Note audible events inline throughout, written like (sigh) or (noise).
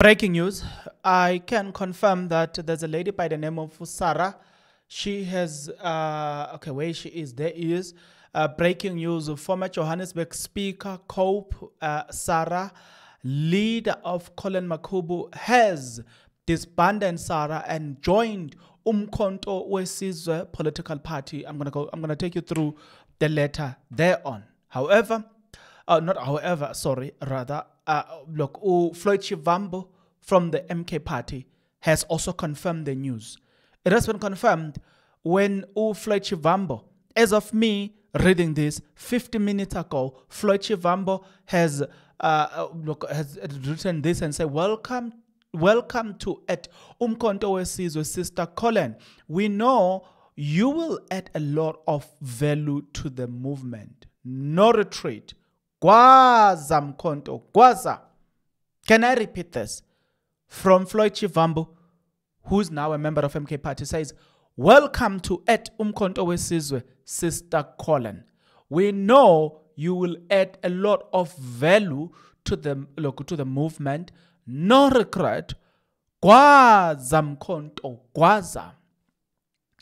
Breaking news. I can confirm that there's a lady by the name of Sarah. She has, uh, okay, where she is, there is uh, breaking news. Former Johannesburg Speaker, Cope, uh, Sarah, leader of Colin Makubu, has disbanded Sarah and joined Umkonto Wesizwe political party. I'm going to go, I'm going to take you through the letter thereon. However, uh, not however, sorry, rather, uh, look, Floyd Chivambo from the MK party has also confirmed the news. It has been confirmed when Floyd Chivambo, as of me reading this 50 minutes ago, Floyd Chivambo has uh, uh, look, has written this and said, "Welcome, welcome to at Umkonto Wesizwe, Sister Colin. We know you will add a lot of value to the movement. No retreat." Gwaza Mkonto. Gwaza. Can I repeat this? From Floyd Chivambu, who's now a member of MK Party, says, Welcome to at Umkonto Wesizwe, Sister Colin. We know you will add a lot of value to the, look, to the movement. No regret. Gwaza Mkonto. Gwaza.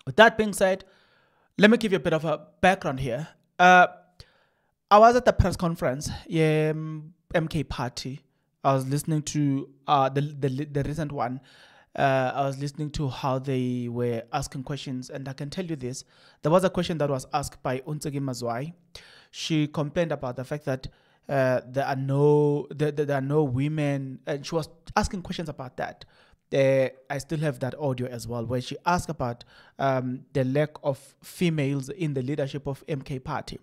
With that being said, let me give you a bit of a background here. Uh, I was at the press conference, yeah, um, MK Party. I was listening to uh, the, the, the recent one. Uh, I was listening to how they were asking questions, and I can tell you this: there was a question that was asked by Unsegi Mazwai. She complained about the fact that uh, there are no there, there, are no women, and she was asking questions about that. Uh, I still have that audio as well, where she asked about um, the lack of females in the leadership of MK Party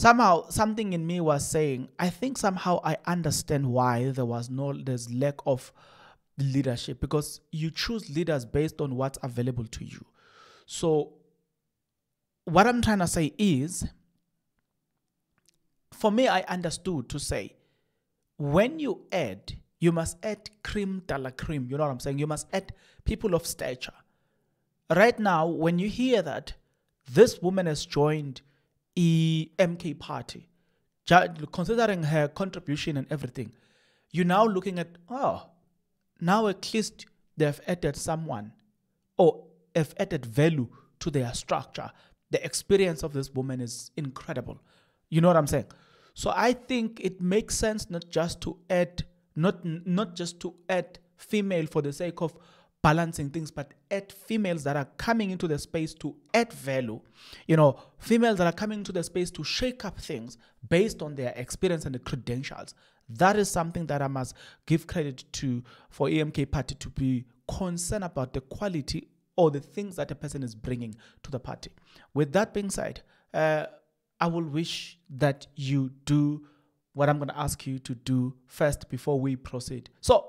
somehow something in me was saying i think somehow i understand why there was no there's lack of leadership because you choose leaders based on what's available to you so what i'm trying to say is for me i understood to say when you add you must add cream de la cream you know what i'm saying you must add people of stature right now when you hear that this woman has joined E M K mk party, considering her contribution and everything, you're now looking at, oh, now at least they've added someone or have added value to their structure. The experience of this woman is incredible. You know what I'm saying? So I think it makes sense not just to add, not not just to add female for the sake of balancing things, but add females that are coming into the space to add value, you know, females that are coming into the space to shake up things based on their experience and the credentials. That is something that I must give credit to for EMK party to be concerned about the quality or the things that a person is bringing to the party. With that being said, uh, I will wish that you do what I'm going to ask you to do first before we proceed. So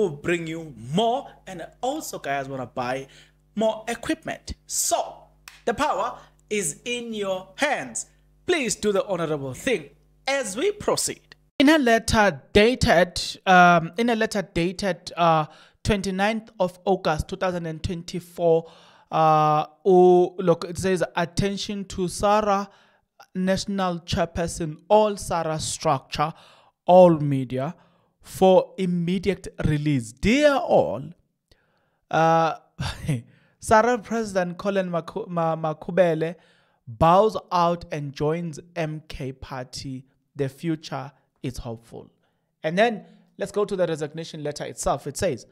will bring you more and also guys want to buy more equipment. So the power is in your hands. Please do the honorable thing as we proceed. In a letter dated, um, in a letter dated uh, 29th of August 2024, uh, oh, look, it says attention to Sarah, national chairperson, all Sarah structure, all media for immediate release. Dear all, uh, (laughs) Sarah President Colin Maku Makubele bows out and joins MK party. The future is hopeful. And then let's go to the resignation letter itself. It says,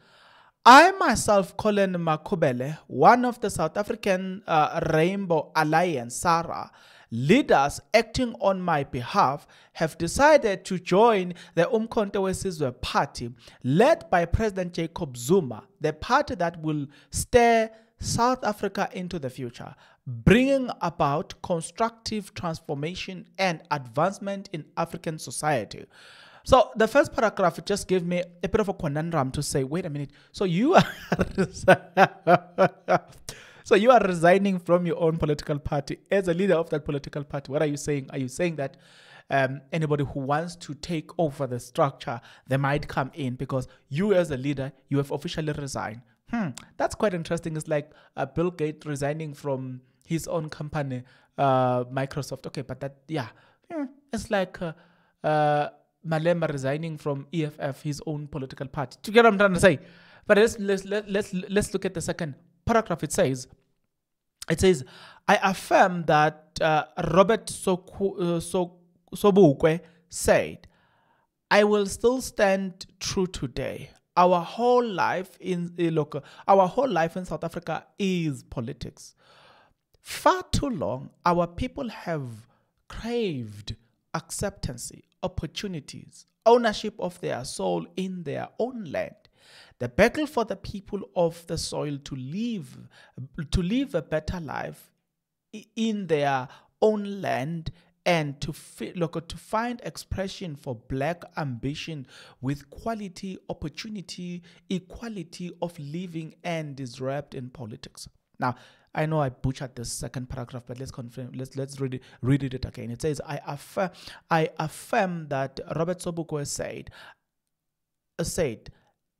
I myself, Colin Makubele, one of the South African uh, Rainbow Alliance, Sarah." leaders acting on my behalf have decided to join the Umkhonto Wesizwe party led by President Jacob Zuma, the party that will steer South Africa into the future, bringing about constructive transformation and advancement in African society. So the first paragraph just gave me a bit of a conundrum to say, wait a minute, so you are... (laughs) So you are resigning from your own political party as a leader of that political party. What are you saying? Are you saying that um, anybody who wants to take over the structure, they might come in because you as a leader, you have officially resigned. Hmm, that's quite interesting. It's like uh, Bill Gates resigning from his own company, uh, Microsoft. Okay, but that, yeah, hmm, it's like uh, uh, Malema resigning from EFF, his own political party. Do you get what I'm trying to say? But let's, let's, let's, let's look at the second paragraph it says, it says, I affirm that uh, Robert Soku, uh, so Sobukwe said, I will still stand true today. Our whole life in eh, look, our whole life in South Africa is politics. Far too long, our people have craved acceptance, opportunities, ownership of their soul in their own land. The battle for the people of the soil to live, to live a better life in their own land and to, look, to find expression for black ambition with quality, opportunity, equality of living and is wrapped in politics. Now, I know I butchered the second paragraph, but let's confirm. Let's let's read it, read it again. It says, "I affirm, I affirm that Robert Sobukwe said, said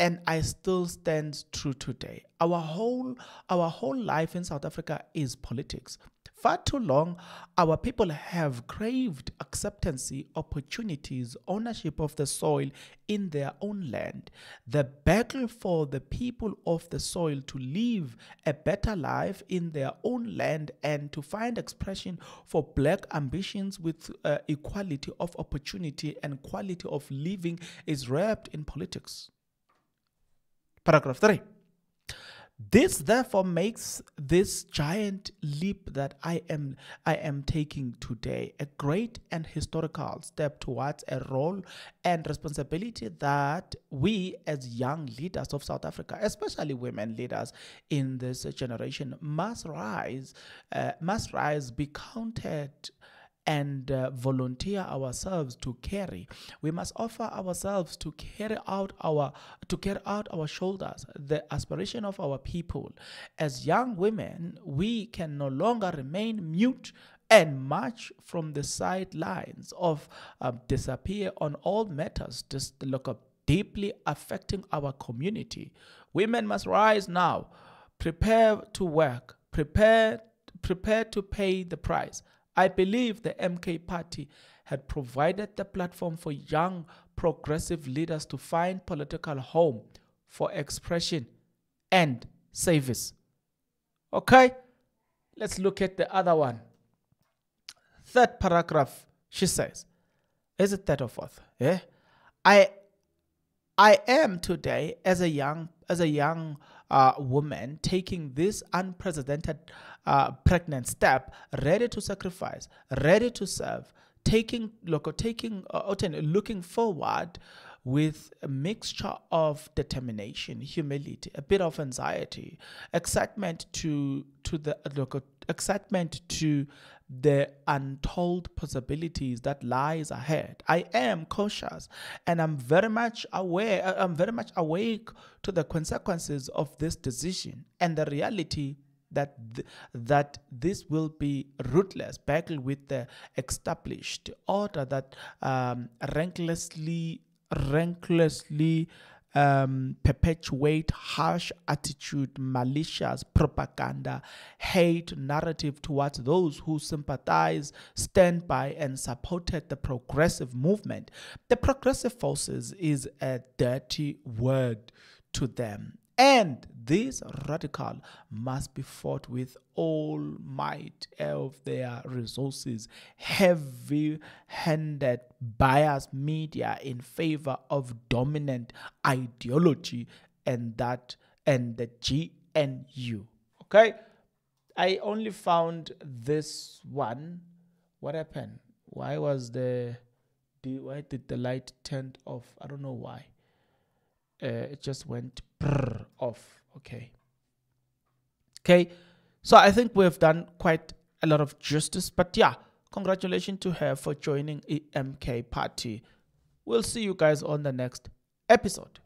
and I still stand true today. Our whole our whole life in South Africa is politics. Far too long, our people have craved acceptance, opportunities, ownership of the soil in their own land. The battle for the people of the soil to live a better life in their own land and to find expression for black ambitions with uh, equality of opportunity and quality of living is wrapped in politics. Paragraph 3. This therefore makes this giant leap that I am I am taking today a great and historical step towards a role and responsibility that we as young leaders of South Africa, especially women leaders in this generation, must rise, uh, must rise, be counted and uh, volunteer ourselves to carry. We must offer ourselves to carry out our to carry out our shoulders the aspiration of our people. As young women, we can no longer remain mute and march from the sidelines of uh, disappear on all matters just look up deeply affecting our community. Women must rise now, prepare to work, prepare prepare to pay the price I believe the MK party had provided the platform for young progressive leaders to find political home for expression and service. Okay, let's look at the other one. Third paragraph, she says, is it third or fourth? Yeah, I, I am today as a young as a young uh, woman taking this unprecedented uh, pregnant step, ready to sacrifice, ready to serve, taking local, taking uh, looking forward with a mixture of determination, humility, a bit of anxiety, excitement to to the local, excitement to the untold possibilities that lies ahead. I am cautious and I'm very much aware uh, I'm very much awake to the consequences of this decision and the reality that th- that this will be rootless, battle with the established order that um, recklessly um, perpetuate harsh attitude, malicious propaganda, hate narrative towards those who sympathize, stand by, and supported the progressive movement. The progressive forces is a dirty word to them. And this radical must be fought with all might of their resources. Heavy handed bias media in favor of dominant ideology and that and the GNU. Okay? I only found this one. What happened? Why was the, why did the light turned off? I don't know why. Uh, it just went off. Okay. Okay. So I think we've done quite a lot of justice. But yeah, congratulations to her for joining EMK Party. We'll see you guys on the next episode.